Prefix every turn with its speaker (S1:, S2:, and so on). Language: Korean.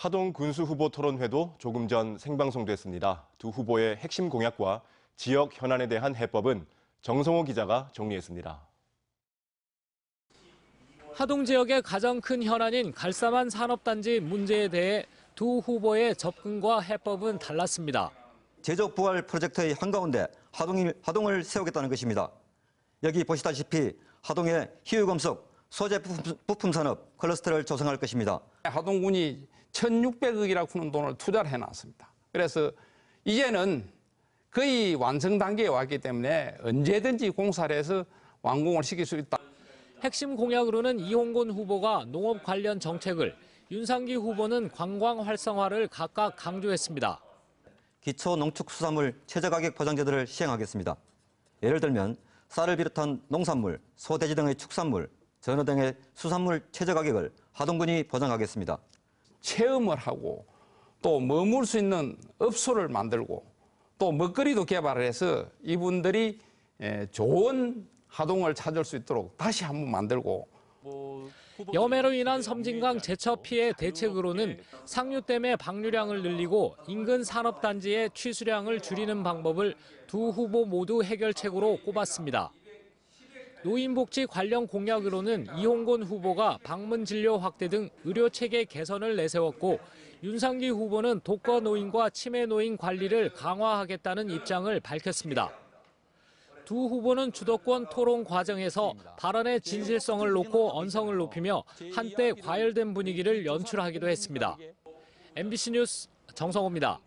S1: 하동 군수 후보 토론회도 조금 전 생방송됐습니다. 두 후보의 핵심 공약과 지역 현안에 대한 해법은 정성호 기자가 정리했습니다.
S2: 하동 지역의 가장 큰 현안인 갈사만 산업단지 문제에 대해 두 후보의 접근과 해법은 달랐습니다. 제적 부활
S3: 프로젝트의 한가운데 하동을, 하동을 세우겠다는 것입니다. 여기 보시다시피 하동의 희유검석, 소재 부품, 부품 산업 클러스터를 조성할 것입니다. 하동군이
S4: 1,600억이라고 하는 돈을 투자를 해놨습니다. 그래서 이제는 거의 완성 단계에 왔기 때문에 언제든지 공사를 해서 완공을 시킬 수
S2: 있다. 핵심 공약으로는 이홍곤 후보가 농업 관련 정책을, 윤상기 후보는 관광 활성화를 각각 강조했습니다. 기초 농축수산물
S3: 최저가격 보장제도를 시행하겠습니다. 예를 들면 쌀을 비롯한 농산물, 소돼지 등의 축산물, 전어 등의 수산물 최저 가격을 하동군이 보장하겠습니다.
S4: 체험을 하고 또 머물 수 있는 업소를 만들고 또 먹거리도 개발을 해서 이분들이 예, 좋은 하동을 찾을 수 있도록 다시 한번 만들고
S2: 염해로 인한 섬진강 재차 피해 대책으로는 상류댐의 방류량을 늘리고 인근 산업단지의 취수량을 줄이는 방법을 두 후보 모두 해결책으로 꼽았습니다. 노인복지 관련 공약으로는 이홍곤 후보가 방문 진료 확대 등 의료 체계 개선을 내세웠고 윤상기 후보는 독거 노인과 치매 노인 관리를 강화하겠다는 입장을 밝혔습니다. 두 후보는 주도권 토론 과정에서 발언의 진실성을 놓고 언성을 높이며 한때 과열된 분위기를 연출하기도 했습니다. MBC 뉴스 정성호입니다.